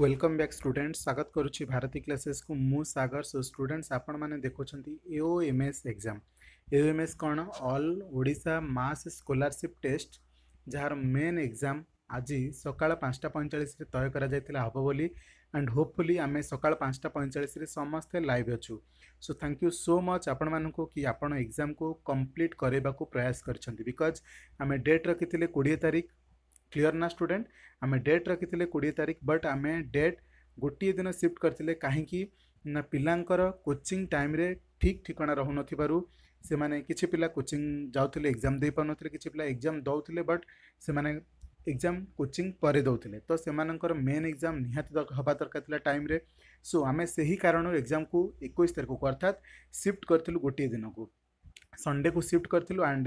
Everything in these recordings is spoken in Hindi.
वेलकम बैक स्टूडेंट स्वागत करुच्ची भारती क्लासेस को मु सागर सो स्टूडेंट्स आपण मैंने देखुं A O M S exam A O M S कौन all Odisha maths scholarship test जार मेन एग्जाम आज सका पांचटा पैंचाश तय कर हम बोली एंड होपफुली आम सका पांचटा पैंचाश समस्ते लाइव अच्छु so thank you so much आपण मूँ कि आप एग्जाम को कम्प्लीट कराइबा प्रयास करें डेट रखी थे कोड़े तारीख क्लीयर ना स्टूडेंट आम डेट रखी कोड़े तारीख बट आम डेट गोटे दिन सिफ्ट करते कहीं ना पिलांकर कोचिंग टाइम ठीक ठिकना रो न से मैंने किसी पिला कोचिंग जाऊले एग्जाम दे पार नुले किसी पिला एग्जाम दौले बट से एग्जाम कोचिंग पर दौले तो से मेन एग्जाम निहाती हवा दरकार टाइम सो आम से ही कारण एग्जाम को एक तारीख को अर्थात सिफ्ट करूँ गोटे दिन को संडे को सिफ्ट करूँ एंड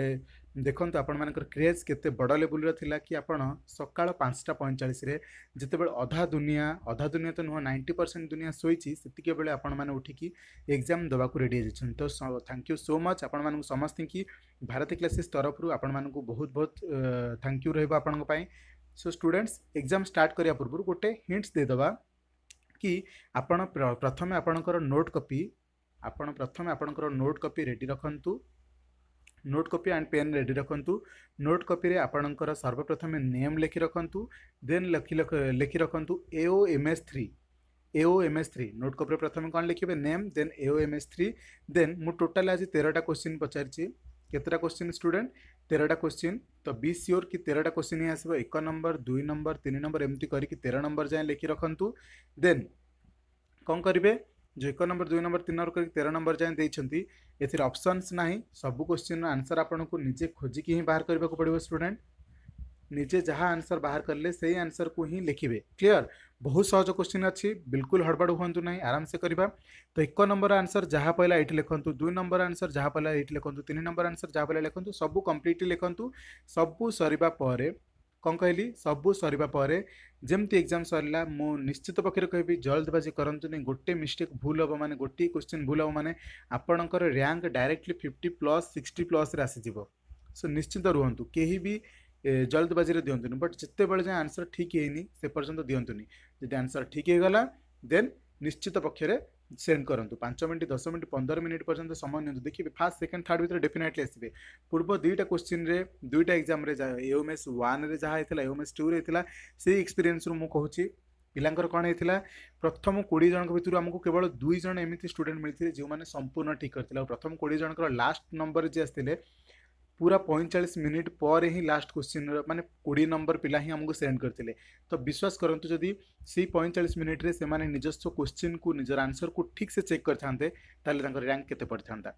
देखते आपण मान क्रेज के बड़ लेवल रहा कि आप सका पांचटा पैंचाश्रे जिते अधा दुनिया अधा दुनिया तो नुह नाइंटी परसेंट दुनिया शोक बेले आपठिकी एक्जाम देवाक रेडी तो थैंक यू सो मच आपण समस्त की भारत क्लासेस तरफ आपण बहुत बहुत थैंक यू रपण सो स्टूडेंट्स एग्जाम स्टार्ट करने पूर्व गोटे हिंट्स देद कि आप प्रथम आपणकर नोट कपी आप प्रथम आपणकर नोट कपी रेडी रखुदूँ note copy and pen ready রাখতু নোট কপিরে আপনার সর্বপ্রথমে নেম লেখি রাখতু দেন লেখি লেখি রাখতু A O M S three A O M S three note কপিরে প্রথমে কম লিখবে নেম দেন এও এম এস থ্রি দেন মু টোটাল আজ তেরোটা কোশ্চিন পচারিছি কেতটা কোশ্চিন স্টুডেন্ট তেরোটা কোশ্চিন তো বি সিଓର কি তেরোটা কোশ্চিন ହିଁ ଆସିବ ଏକ ନମ୍ବର ଦୁଇ ନମ୍ବର ତିନି ନମ୍ବର ଏମିତି କରିକି ତେର ନମ୍ବର ଯାଏଁ ଲେଖି ରଖନ୍ତୁ ଦେନ୍ କ'ଣ କରିବେ जो एक नंबर दुई नंबर तीन नंबर कर तेरह नंबर जाए देखते एथर ना सब क्वेश्चन आंसर आपको निजे खोजिक ही बाहर करने को पड़ो स्टूडेंट निजे जहाँ आंसर बाहर करले से आंसर को ही लिखे क्लीयर बहुत सहज क्वेश्चन अच्छी बिल्कुल हड़बड़ हूँ ना आराम से करवा तो एक नंबर आंसर जहाँ पहला ये लिखुँ दुई नंबर आंसर जहाँ पहला ये लिखुँ तीन नंबर आंसर जहाँ पहला लिखुँ सब कम्प्लीटली लिखुँ सब सर କ'ଣ କହିଲି ସବୁ ସରିବା ପରେ ଯେମିତି ଏକ୍ଜାମ୍ ସରିଲା ମୁଁ ନିଶ୍ଚିତ ପକ୍ଷରେ କହିବି ଜଲ୍ଦବାଜି କରନ୍ତୁନି ଗୋଟେ ମିଷ୍ଟେକ୍ ଭୁଲ ହେବ ମାନେ ଗୋଟିଏ କ୍ୱେଶ୍ଚିନ୍ ଭୁଲ ହେବ ମାନେ ଆପଣଙ୍କର rank directly fifty plus sixty ପ୍ଲସ୍ରେ ଆସିଯିବ ସୋ ନିଶ୍ଚିନ୍ତ ରୁହନ୍ତୁ କେହି ବି ଜଲ୍ଦବାଜିରେ ଦିଅନ୍ତୁନି ବଟ୍ ଯେତେବେଳେ ଯାଏଁ ଆନ୍ସର୍ ଠିକ୍ ହେଇନି ସେ ପର୍ଯ୍ୟନ୍ତ ଦିଅନ୍ତୁନି ଯଦି ଆନ୍ସର୍ ଠିକ୍ ହେଇଗଲା ଦେନ୍ ନିଶ୍ଚିତ ପକ୍ଷରେ ସେଣ୍ଡ କରନ୍ତୁ ପାଞ୍ଚ ମିନିଟ୍ ଦଶ ମିନିଟ୍ ପନ୍ଦର ମିନିଟ୍ ପର୍ଯ୍ୟନ୍ତ ସମୟ ନିଅନ୍ତୁ ଦେଖିବେ ଫାର୍ଷ୍ଟ ସେକେଣ୍ଡ ଥାର୍ଡ଼ ଭିତରେ ଡେଫିନେଟଲି ଆସିବେ ପୂର୍ବ ଦୁଇଟା କୋଶ୍ଚିନ୍ରେ ଦୁଇଟା ଏକ୍ଜାମ୍ରେ ଯାହା ଏଓଏମ୍ଏସ୍ ୱାନ୍ରେ ଯାହା ହେଇଥିଲା ଏଓଏମ୍ଏସ୍ ଟୁରେ ହେଇଥିଲା ସେଇ ଏକ୍ସପିରିଏନ୍ସରୁ ମୁଁ କହୁଛି ପିଲାଙ୍କର କ'ଣ ହେଇଥିଲା ପ୍ରଥମ କୋଡ଼ିଏ ଜଣଙ୍କ ଭିତରୁ ଆମକୁ କେବଳ ଦୁଇ ଜଣ ଏମିତି ଷ୍ଟୁଡେଣ୍ଟ ମିଳିଥିଲେ ଯେଉଁମାନେ ସମ୍ପୂର୍ଣ୍ଣ ଠିକ୍ କରିଥିଲେ ଆଉ ପ୍ରଥମ କୋଡ଼ିଏ ଜଣଙ୍କର ଲାଷ୍ଟ ନମ୍ବର ଯିଏ ଆସିଥିଲେ पूरा पैंचाश मिनिट पर ही लास्ट क्वेश्चन मानते कोड़े नंबर पिला ही आमको सेंड करते तो विश्वास करूँ जदि से पैंचाश मिनिट्रे से निजस्व क्वेश्चन को निजर आंसर को ठीक से चेक करते रैंक के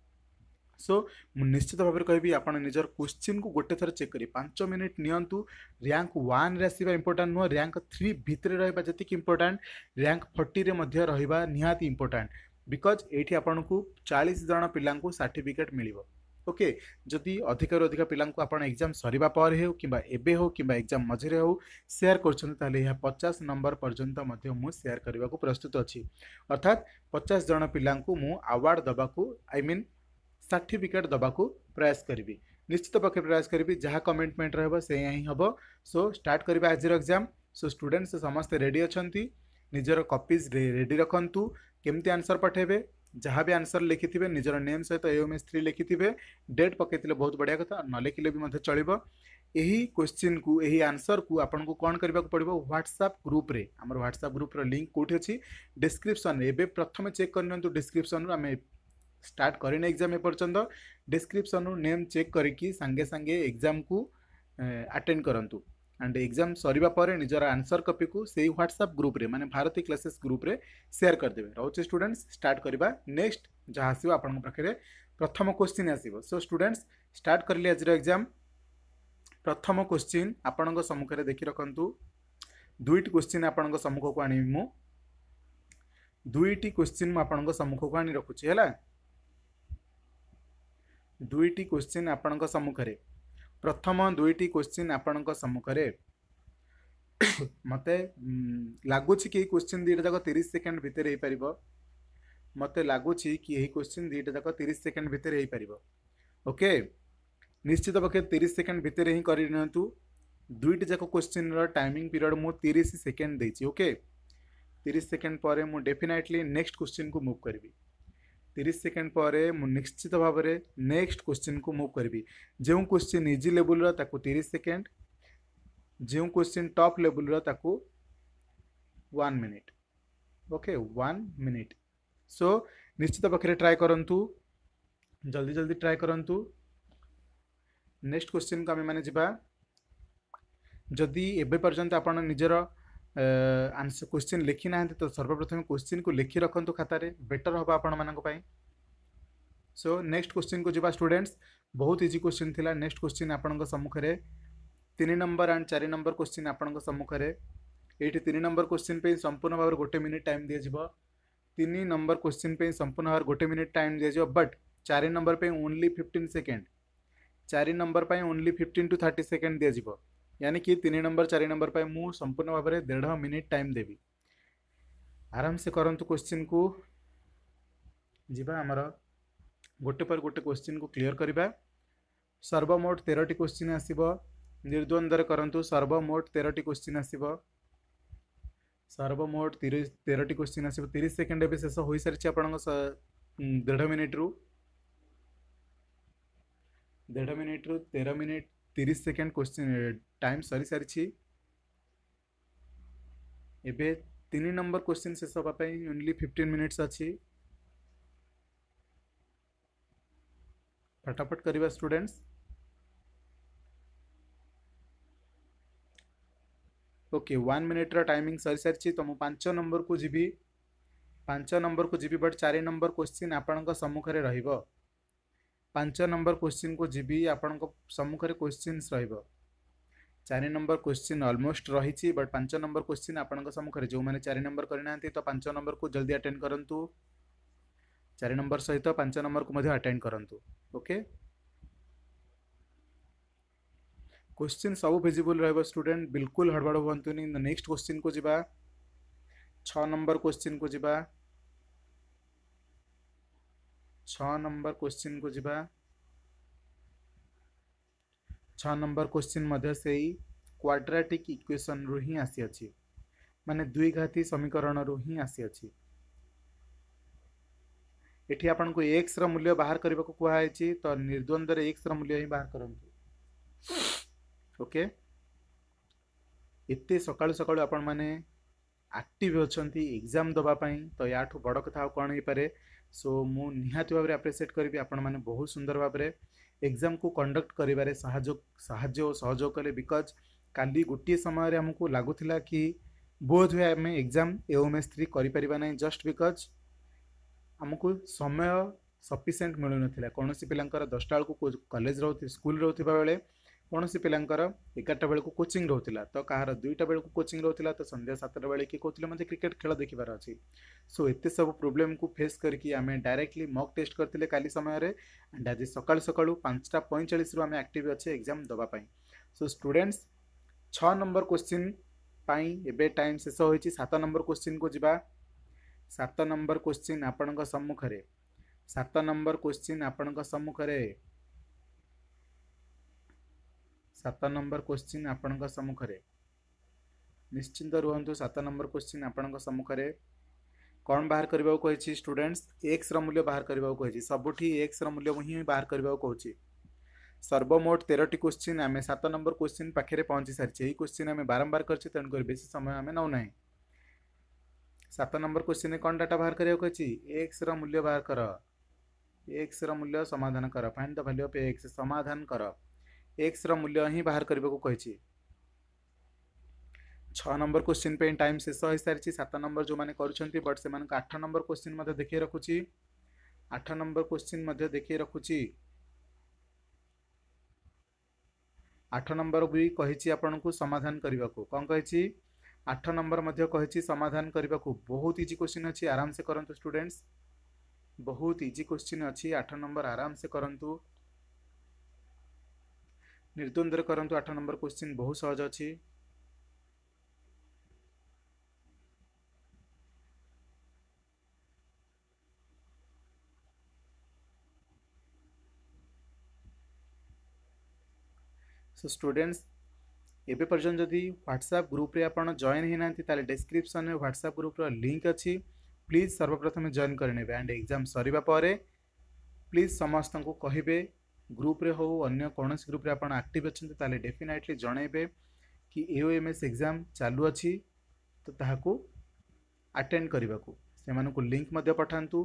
सो मु निश्चित भाव कह आप निजर क्वेश्चन को गोटे थर चेक करें पांच मिनिट नि रैंक वन आसवा इंपोर्टां नुह रैंक थ्री भितर रहा जी इंपोर्टां रैंक फर्टी में रहा निहाती इंपोर्टां बिकज ये आपको चालीस जन पा सार्टिफिकेट मिले ओके जदि अधिकर अधिक पिला एग्जाम सरपर हो कि एवं हो कि एक्जाम मझे हो सेयार करते पचास नंबर पर्यटन मुझे सेयार करने को प्रस्तुत अच्छी अर्थात पचास जन पिला आवार्ड देवाक आई मीन सार्टिफिकेट दवा को प्रयास करी निश्चित पक्ष प्रयास करी जहाँ कमिटमेंट रहा से हिं हम सो स्टार्ट करवा आज एक्जाम सो स्टूडेंट्स समस्ते रेडी अच्छा निजर कपिज रेडी रखु केमती आंसर पठेबे जहाँ भी आंसर लिखिथे निजर नेम सहित एम एस थ्री लिखिथे डेट पकईले बहुत बढ़िया कथ न लिखिले भी चल क्वेश्चन को यही आंसर को आपको कौन करने को पड़ो ह्वाट्सअप ग्रुप रे आम ह्वाट्सअप ग्रुप्र लिंक कौटी अच्छी डिस्क्रिप्सन एवं प्रथम चेक करनी डिस्क्रिप्सन आम स्टार्ट करने एग्जाम एपर्यंत डिस्क्रिप्सन नेम चेक करके सांगे सांगे एग्जाम को अटेंड करूँ एंड एग्जाम सर निजर आंसर कपि को से ह्वाट्सअप ग्रुप्रे मैंने भारती क्लासेस ग्रुप्रे सेयर करदे रोचे स्टूडेंट्स स्टार्ट करवा नेक्स्ट जहाँ आसो आपखे प्रथम क्वेश्चन आसो सो स्टूडेंट्स स्टार्ट करें आज एग्जाम प्रथम क्वेश्चन आपण सम्मुखें देखि रखु दुईट क्वेश्चन आपण सम्मुख को आनी मु दुईट क्वेश्चन मुझण सम्मुख को आनी रखुची है दुईटी क्वेश्चन आपण सम्मुखें प्रथम दुईटी क्वेश्चन आपण मत लगुच कि क्वेश्चन दुटा जाक तीस सेकेंड भितर हो पार मत लगुच कि यही क्वेश्चन दुटा जाक तीस सेकेंड भितर हो पार ओके निश्चित पक्ष तीस सेकेंड भितर हिं कर दुईट जाक क्वेश्चन रिमिंग पीरियड मुझे तीस सेकेंड देके तीस सेकेंड पर मुझे डेफिनेटली नेक्स्ट क्वेश्चन को मुव करी তিরিশ সেকেন্ড পরে ମୁଁ ନିଶ୍ଚିତ ଭାବରେ ନେକ୍ସଟ କ୍ୱେଶ୍ଚିନ୍କୁ ମୁଭ୍ କରିବି ଯେଉଁ କ୍ୱେଶ୍ଚିନ୍ ଇଜି ଲେବୁଲ୍ର ତାକୁ ତିରିଶ ସେକେଣ୍ଡ ଯେଉଁ କ୍ୱେଶ୍ଚିନ୍ ଟପ୍ ଲେବୁଲ୍ର ତାକୁ one minute okay one minute so ନିଶ୍ଚିତ ପାଖରେ ଟ୍ରାଏ କରନ୍ତୁ ଜଲ୍ଦି ଜଲ୍ଦି ଟ୍ରାଏ କରନ୍ତୁ ନେକ୍ସଟ କ୍ୱେଶ୍ଚିନ୍କୁ ଆମେମାନେ ଯିବା ଯଦି ଏବେ ପର୍ଯ୍ୟନ୍ତ ଆପଣ ନିଜର आंसर क्वेश्चन लिखी ना तो सर्वप्रथम क्वेश्चन को लिखी रखु खातार बेटर हम आपण मानी सो नेक्स्ट क्वेश्चन को जी स्टूडेंट्स बहुत इजी क्वेश्चन थी नेक्स्ट क्वेश्चन आपंखें तीन नंबर आंड चार नंबर क्वेश्चन आपंखें ये तीन नंबर क्वेश्चन पर संपूर्ण भाव गोटे मिनिट टाइम दिज्व तीन नंबर क्वेश्चन पर संपूर्ण भाव गोटे मिनिट टाइम दिज्व बट चार नंबर पर ओनली फिफ्टन सेकेंड चार नंबर पर only fifteen to thirty second दिज्व यानी कि तीन नंबर चार नंबर पर मुझ संपूर्ण भाव में देढ़ मिनिट टाइम देवी आराम से करूँ क्वेश्चन को जीवा आमर गोटे पर गोटे क्वेश्चन को क्लीयर करवा सर्वमोट तेरह क्वेश्चन आसव निर्द्वंदर करूँ सर्वमोट तेरह क्वेश्चन आसव सर्वमोट तेरह क्वेश्चन आस सेकेंड ए शेष हो सारी आप देढ़ मिनिट्रु देढ़ मिनिट्रु तेरह मिनिट तीस सेकेंड क्वेश्चन टाइम सरी सारी एवं तीन नंबर क्वेश्चन शेष हाँपाई ओनली फिफ्टीन मिनिट्स अच्छी फटाफट करवा students okay one minute timing सरी सारी तो मुझे पांच नंबर को जीवी पांच नंबर को जीवी बट चार नंबर क्वेश्चन आपण आपंखे रहा पांच नंबर क्वेश्चन को जीवी आपण सम्मुखें क्वेश्चन रोक चारि नंबर क्वेश्चन अलमोस्ट रही बट पांच नंबर क्वेश्चन आपंखें जो मैंने चार नंबर करना तो पांच नंबर को जल्दी आटेड करूँ चारि नंबर सहित तो पांच नंबर को अटेड करूँ ओके क्वेश्चन सब भिजबुल रुडेन्ट बिल्कुल हड़बड़ हूँ नेक्स्ट क्वेश्चन को जी छ नंबर क्वेश्चन को जी छ नंबर क्वेश्चन को जी छ नंबर क्वेश्चन से क्वाड्राटिक इक्वेशन रु हि आसी माने द्विघाती समीकरण रु हि आसी एटी तो आपन को एक्स रूल्य बाहर करने को कहुई तो निर्द्वंद एक्स रूल्य ही बाहर करके ये सका सका आपण आक्टिव अच्छा एग्जाम दवापाई तो या बड़ कथा कौन हो पाए सो मु निहाती भाव एप्रिसीएट करी आपण बहुत सुंदर भाव में एक्जाम को कंडक्ट कर करोग कले बिकज का गोटे समय आमको लगुला कि बोध हुए आम एक्जाम एम एस थ्री करना जस्ट बिकज को समय सफिसीय मिलून कौन सी पिला दसटा बेलू कलेज रो स्कूल रोला କୌଣସି ପିଲାଙ୍କର ଏଗାରଟା ବେଳକୁ କୋଚିଂ ରହୁଥିଲା ତ କାହାର ଦୁଇଟା ବେଳକୁ କୋଚିଂ ରହୁଥିଲା ତ ସନ୍ଧ୍ୟା ସାତଟା ବେଳେ କିଏ କହୁଥିଲେ ମୋତେ କ୍ରିକେଟ୍ ଖେଳ ଦେଖିବାର ଅଛି ସୋ ଏତେ ସବୁ ପ୍ରୋବ୍ଲେମ୍କୁ ଫେସ୍ କରିକି ଆମେ ଡାଇରେକ୍ଟଲି ମକ୍ ଟେଷ୍ଟ କରିଥିଲେ କାଲି ସମୟରେ ଆଣ୍ଡ ଆଜି ସକାଳୁ ସକାଳୁ ପାଞ୍ଚଟା ପଇଁଚାଳିଶରୁ ଆମେ ଆକ୍ଟିଭ୍ ଅଛେ ଏକ୍ଜାମ୍ ଦେବା ପାଇଁ ସୋ ଷ୍ଟୁଡେଣ୍ଟସ୍ ଛଅ ନମ୍ବର କୋଶ୍ଚିନ୍ ପାଇଁ ଏବେ ଟାଇମ୍ ଶେଷ ହୋଇଛି ସାତ ନମ୍ବର କୋଶ୍ଚିନ୍କୁ ଯିବା ସାତ ନମ୍ବର କୋଶ୍ଚିନ୍ ଆପଣଙ୍କ ସମ୍ମୁଖରେ ସାତ ନମ୍ବର କୋଶ୍ଚିନ୍ ଆପଣଙ୍କ ସମ୍ମୁଖରେ सत नंबर क्वेश्चन आपण निश्चिंत रुहतु सत नंबर क्वेश्चन आपण कौन बाहर करने स्टूडेंट्स एक्स रूल्य बाहर करने सबुठी एक्स रूल्य हिं बाहर करने सर्वमोट तेरह क्वेश्चन आम सत नंबर क्वेश्चन पाखे पहुँची सारी यही क्वेश्चन आम बारंबार कर तेणुक बेस समय आम नौना सात नंबर क्वेश्चन कौन डाटा बाहर करने को एक्स रूल्य बाहर कर एक्स रूल्य समाधान कर find the value of x समाधान कर एक्स रूल्य ही बाहर करने को कही छः नंबर क्वेश्चन पे टाइम शेष हो सारी सात नंबर जो मैंने कर आठ नंबर क्वेश्चन देखिए रखुच्छी आठ नंबर क्वेश्चन देखिए रखुच्ची आठ नंबर भी कही आपण को समाधान करने को कौन कही आठ नंबर समाधान करने को बहुत इजी क्वेश्चन अच्छी आराम से करूँ स्टूडेंट्स बहुत इजी क्वेश्चन अच्छी आठ नंबर आराम से करूँ ନିର୍ଦ୍ୱନ୍ଦ୍ୱରେ କରନ୍ତୁ ଆଠ ନମ୍ବର କୋଶ୍ଚିନ୍ ବହୁତ ସହଜ ଅଛି सो स्टूडेंट्स एवं पर्यटन जदि ह्वाट्सअप ग्रुप्रे आप जॉइन होना डेस्क्रिप्सन में ह्वाट्सअप ग्रुप्र लिंक अच्छी प्लीज सर्वप्रथमें जॉइन करने एंड एग्जाम सरवा प्लीज समस्त को कहे ଗ୍ରୁପ୍ରେ ହେଉ ଅନ୍ୟ କୌଣସି ଗ୍ରୁପ୍ରେ ଆପଣ ଆକ୍ଟିଭ୍ ଅଛନ୍ତି ତାହେଲେ ଡେଫିନାଇଟଲି ଜଣାଇବେ କି A O M S exam ଚାଲୁଅଛି ତ ତାହାକୁ ଆଟେଣ୍ଡ କରିବାକୁ ସେମାନଙ୍କୁ ଲିଙ୍କ୍ ମଧ୍ୟ ପଠାନ୍ତୁ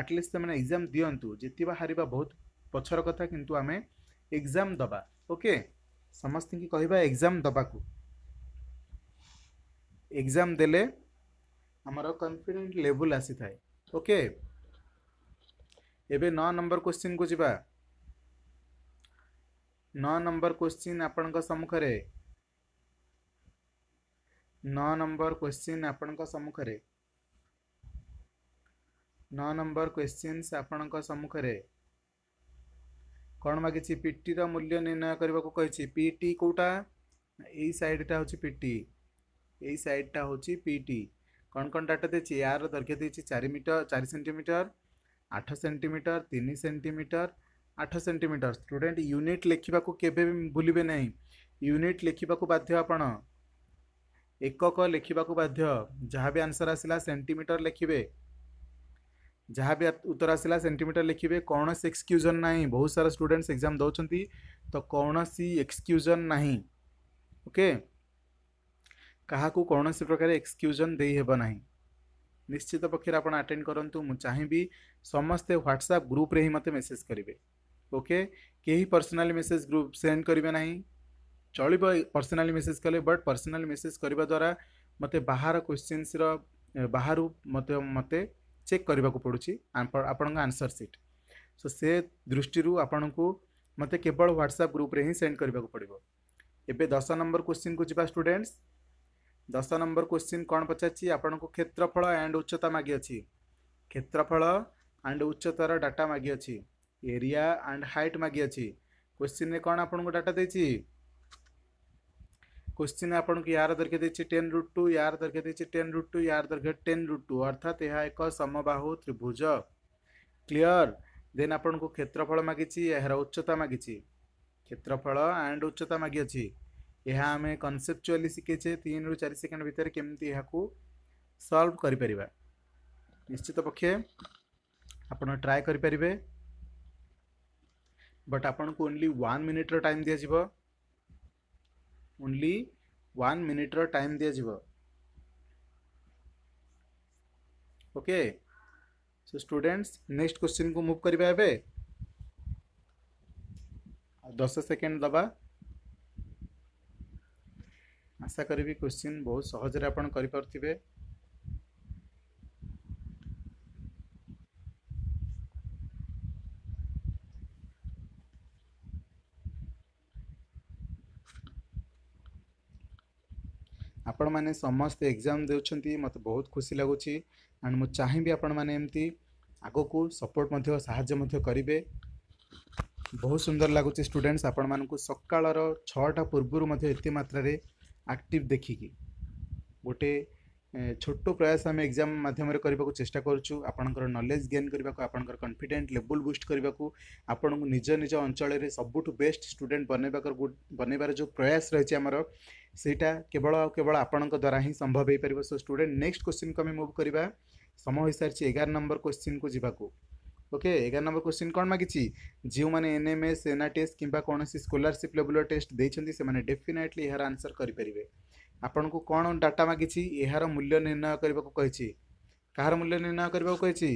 ଆଟଲିଷ୍ଟ ସେମାନେ ଏକ୍ଜାମ୍ ଦିଅନ୍ତୁ ଜିତିବା ହାରିବା ବହୁତ ପଛର କଥା କିନ୍ତୁ ଆମେ ଏକ୍ଜାମ୍ ଦେବା ଓକେ ସମସ୍ତଙ୍କୁ କହିବା ଏକ୍ଜାମ୍ ଦେବାକୁ ଏକ୍ଜାମ୍ ଦେଲେ ଆମର କନଫିଡେଣ୍ଟ ଲେଭେଲ୍ ଆସିଥାଏ ଓକେ ଏବେ ନଅ ନମ୍ବର କୋଶ୍ଚିନ୍କୁ ଯିବା ନଅ ନମ୍ବର କ୍ୱେଶ୍ଚିନ୍ ଆପଣଙ୍କ ସମ୍ମୁଖରେ ନଅ ନମ୍ବର କ୍ୱେଶ୍ଚିନ୍ ଆପଣଙ୍କ ସମ୍ମୁଖରେ ନଅ ନମ୍ବର କ୍ୱେଶ୍ଚିନ୍ସ ଆପଣଙ୍କ ସମ୍ମୁଖରେ କ'ଣ ମାଗିଛି ପିଟିର ମୂଲ୍ୟ ନିର୍ଣ୍ଣୟ କରିବାକୁ କହିଛି ପିଟି କେଉଁଟା ଏଇ ସାଇଡ଼ଟା ହେଉଛି ପିଟି ଏଇ ସାଇଡ଼ଟା ହେଉଛି ପିଟି କ'ଣ କ'ଣ ଡାଟା ଦେଇଛି ଏହାର ଦୈର୍ଘ୍ୟ ଦେଇଛି ଚାରି ମିଟର ଚାରି ସେଣ୍ଟିମିଟର ଆଠ ସେଣ୍ଟିମିଟର ତିନି ସେଣ୍ଟିମିଟର आठ सेमिटर स्टूडेंट यूनिट लिखा के केवे भूल यूनिट लिखा को बाध्य एकक लिखा बाध्य जहाँ भी आंसर आसला सेमिटर लिखे जहाँ भी उत्तर आसला सेमिटर लिखे कौन से एक्सक्यूजन ना बहुत सारा स्टूडेंट्स एग्जाम दौरान तो कौन सी एक्सक्यूजन ना ओके क्या कौन सी प्रकार एक्सक्यूजन देहब निश्चित पक्ष आपड़ आटेड करूँ मुझे समस्ते ह्वाट्सअप ग्रुप मत मेसेज करेंगे ओके कहीं पर्सनाल मेसेज ग्रुप सेंड करें ना चल पर्सनाली मेसेज कले बट पर्सनाल मेसेज करने द्वारा मत बाहर क्वेश्चनस बाहर मत मत चेक करने को पड़ी आप आंसर सीट सो से दृष्टि आपण को मत केवल ह्वाट्सअप ग्रुप हिं सेंड करने को पड़ो एवं दस नंबर क्वेश्चन को जी स्टूडेंट्स दस नंबर क्वेश्चन कौन पचार क्षेत्रफल एंड उच्चता मागे क्षेत्रफल एंड उच्चतार डाटा मागे अच्छी ଏରିଆ ଆଣ୍ଡ ହାଇଟ୍ ମାଗିଅଛି କୋଶ୍ଚିନ୍ରେ कौन ଆପଣଙ୍କୁ ଡାଟା ଦେଇଛି क्वेश्चन आपण को यार दर्घ्य देखिए टेन रुट टू यार दर्घ्य देखिए टेन रुट टू यार दर्घ्य टेन रुट टू अर्थात यह एक समबाहु त्रिभुज क्लीयर देन आपण को क्षेत्रफल मागिची यार उच्चता मागिची क्षेत्रफल एंड उच्चता मागिअछि यह आम कनसेप्चुआली शिखे तीन रु चार सेकेंड भितर केमती सल्व कर निश्चित पक्षे आप ट्राए करें बट आपण को ओनली वन मिनिट्र टाइम दि जा ओनली वन मिनिट्र टाइम दि जा okay so students next question को मुव करवा दस सेकेंड दबा आशा करी क्वेश्चन बहुत सहज आप करें समस्तै एक्जाम देउस मते बहुत खुसी लागु म चाहिँ आपिति आगको सपोर्ट साहज बहुत सुन्दर लागु स्टुडेन्ट्स आन साल छ पूर्व मत्रे आक्ट देखिक ग ছোট্ট প্রয়াস আমি এক্সাম মাধ্যমে করা চেষ্টা করছু আপনার নলেজ গেন করা আপনার কনফিডেন্ট লেভেল বুস্ট করা আপনার নিজ নিজ অঞ্চলের সবুঠ বেস্ট স্টুডেন্ট বনাইবার বনাইবার যে প্রয়াস রয়েছে আমার সেইটা কেবল কেবল আপনার দ্বারা হি সম্ভব হয়ে পার সো স্টুডেন্ট নেক্সট কোশ্চিন আমি মুভ করা সময় হয়ে সারি এগার নম্বর কোশ্চিন কু যা ଓକେ ଏଗାର ନମ୍ବର କୋଶ୍ଚିନ୍ କ'ଣ ମାଗିଛି ଯେଉଁମାନେ N M S N R test କିମ୍ବା କୌଣସି ସ୍କଲାରସିପ୍ ଲେବୁଲର ଟେଷ୍ଟ ଦେଇଛନ୍ତି ସେମାନେ ଡେଫିନେଟଲି ଏହାର ଆନ୍ସର୍ କରିପାରିବେ ଆପଣଙ୍କୁ କ'ଣ ଡାଟା ମାଗିଛି ଏହାର ମୂଲ୍ୟ ନିର୍ଣ୍ଣୟ କରିବାକୁ କହିଛି କାହାର ମୂଲ୍ୟ ନିର୍ଣ୍ଣୟ କରିବାକୁ କହିଛି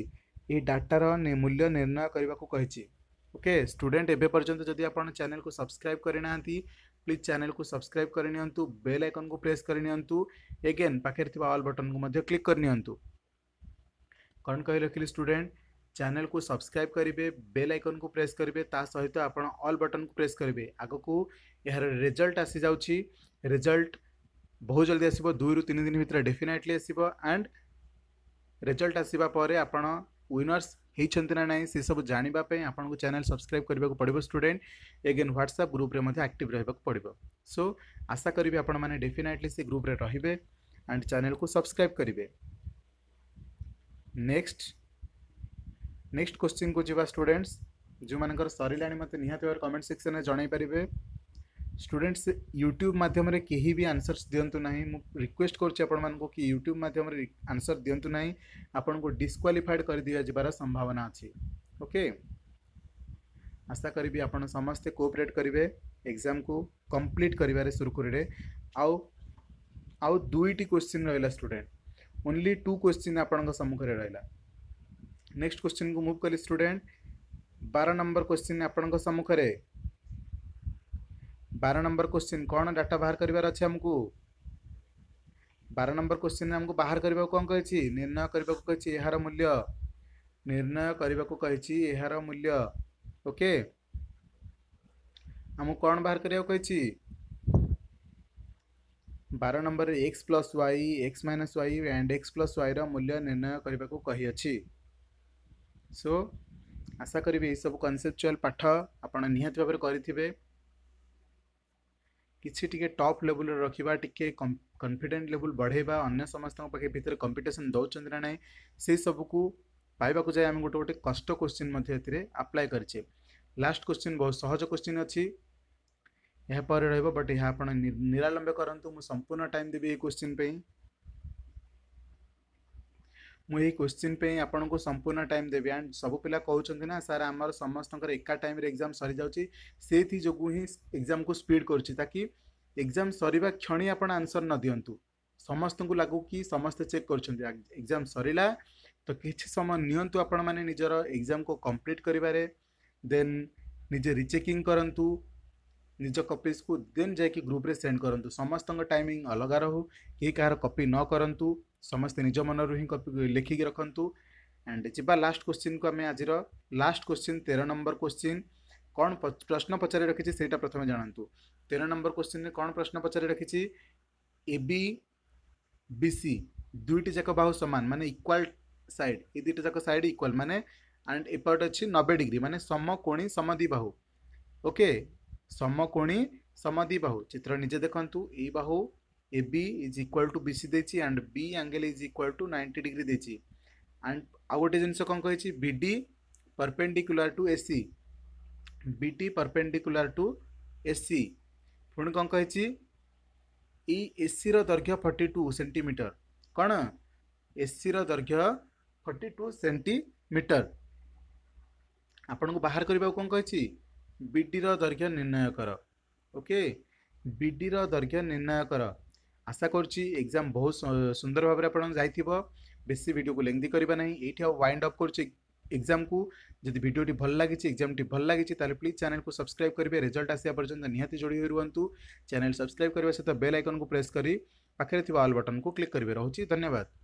ଏହି ଡାଟାର ମୂଲ୍ୟ ନିର୍ଣ୍ଣୟ କରିବାକୁ କହିଛି ଓକେ ଷ୍ଟୁଡେଣ୍ଟ ଏବେ ପର୍ଯ୍ୟନ୍ତ ଯଦି ଆପଣ ଚ୍ୟାନେଲକୁ ସବସ୍କ୍ରାଇବ୍ କରିନାହାନ୍ତି ପ୍ଲିଜ୍ ଚ୍ୟାନେଲକୁ ସବସ୍କ୍ରାଇବ୍ କରିନିଅନ୍ତୁ ବେଲ୍ ଆଇକନ୍କୁ ପ୍ରେସ୍ କରିନିଅନ୍ତୁ ଏଗେନ୍ ପାଖରେ ଥିବା ଅଲ୍ ବଟନ୍କୁ ମଧ୍ୟ କ୍ଲିକ୍ କରିନିଅନ୍ତୁ କ'ଣ କହି ରଖିଲି ଷ୍ଟୁଡେଣ୍ଟ चैनल को सब्सक्राइब करेंगे बेल आइकन को प्रेस करेंगे सहित आप अल बटन को प्रेस करेंगे आग को यार रेजल्ट आसी जाऊजल्ट बहुत जल्दी आसो दुई रु तीन दिन भितर डेफिनेटली आसो एंड रेजल्ट विनर्स होती ना ना से सब जानापी आपको चैनल सब्सक्राइब करने को पड़ो स्टूडेंट एगेन ह्वाट्सअप ग्रुप आक्ट रहा पड़ो सो आशा करी आपफिनेटली ग्रुप्रे रे एंड चेल को सब्सक्राइब करेंगे नेक्स्ट नेक्स्ट क्वेश्चन को जी स्टूडेंट्स जो मैं सर मतलब निहतर भाव कमेंट सेक्शन में जन स्टूडेंट्स यूट्यूब मध्यम कहीं भी आनसर्स दिंतु ना मुझे रिक्वेस्ट कर यूट्यूब मध्यम आनसर दिंतु ना आपन को डिस्कालीफाइड कर दिजार संभावना अच्छे ओके आशा करी आप समस्ते कोअपरेट करेंगे एग्जाम को कम्प्लीट कर सुरखुरी आउ आउ दुईट क्वेश्चन रहा स्टूडेंट ओनली टू क्वेश्चन आपंख रहा नेक्स्ट क्वेश्चन को मूव कली स्टूडेंट बार नंबर क्वेश्चन आपण सम्मुख बार नंबर क्वेश्चन कौन डाटा बाहर करार अच्छे आमको बार नंबर क्वेश्चन आमको बाहर करने कौन कही निर्णय करने को यार मूल्य निर्णय करने को यार मूल्य ओके आम कौन बाहर कराई बार number x plus y x minus y and x plus y रूल्य निर्णय करने को कही ସୋ ଆଶା କରିବି ଏହିସବୁ କନସେପଚୁଆଲ୍ ପାଠ ଆପଣ ନିହାତି ଭାବରେ କରିଥିବେ କିଛି ଟିକେ ଟପ୍ ଲେବୁଲ୍ରେ ରଖିବା ଟିକେ କନଫିଡେଣ୍ଟ ଲେବୁଲ୍ ବଢ଼େଇବା ଅନ୍ୟ ସମସ୍ତଙ୍କ ପାଖେ ଭିତରେ କମ୍ପିଟିସନ୍ ଦେଉଛନ୍ତି ନା ନାହିଁ ସେସବୁକୁ ପାଇବାକୁ ଯାଇ ଆମେ ଗୋଟେ ଗୋଟେ କଷ୍ଟ କୋଶ୍ଚିନ୍ ମଧ୍ୟ ଏଥିରେ ଆପ୍ଲାଏ କରିଛେ ଲାଷ୍ଟ କୋଶ୍ଚିନ୍ ବହୁତ ସହଜ କୋଶ୍ଚିନ୍ ଅଛି ଏହାପରେ ରହିବ ବଟ୍ ଏହା ଆପଣ ନିରାଲମ୍ବ କରନ୍ତୁ ମୁଁ ସମ୍ପୂର୍ଣ୍ଣ ଟାଇମ୍ ଦେବି ଏହି କୋଶ୍ଚିନ୍ ପାଇଁ मुझे क्वेश्चन पे आपन को संपूर्ण टाइम देवी एंड सब पिला कहते ना सर आम समस्त एका टाइम एग्जाम सरी जाए जो ही एग्जाम को स्पीड कर एग्जाम सर क्षण आप आंसर न दिंतु समस्त को लगू कि समस्त चेक कर एग्जाम सरला तो किसी समय निजर एग्जाम को कम्प्लीट कर देन निजे रिचेकिंग करूँ निज कपिज को देन जाकि ग्रुप्रे सेंड करूँ समस्त टाइमिंग अलग रो कि कह कपी न करूँ समस्ते निज मनर ही लिखिक रखत एंड जा लास्ट क्वेश्चन को आम आज लास्ट क्वेश्चन तेरह नंबर क्वेश्चन कौन प्रश्न पचार रखी से प्रथम जानतु तेरह नंबर क्वेश्चन में कौन प्रश्न पचारि रखी ए सी दुईट जाक बाहु सामान मान इक्वाल सैड ये दुईट जाक सैड इक्वाल मान एंड एपट अच्छे नबे डिग्री मान समकोणी समधि बाहू ओके समकोणी समधि बाहू चित्र निजे देखु यू A B is equal to B C दे and B angle is equal to ninety degree दे गोटे जिनस कौन कही B perpendicular to A C B perpendicular to A C पुणी कौन कही इ एसी रर्घ्य फर्टी टू सेमिटर कौन एसी रैर्घ्य फर्टी टू सेमिटर आपन को बाहर करने को कौन कही बी डी निर्णय कर ओके बी डी निर्णय कर आशा करजाम बहुत सुंदर भाव में आप बेस भिड को लेंदी करना ये वाइंड अफ कर एग्जाम को जब भिडियो भल लगी एग्जाम भल लगी प्लीज चैनल को सब्सक्राइब करेंगे रिजल्ट आसा पर्यटन निहती जोड़ी रुंतु चैनल सब्सक्राइब करने सहित बेल आइकन को प्रेस कर पाखे थल बटन को क्लिक करेंगे रोचे धन्यवाद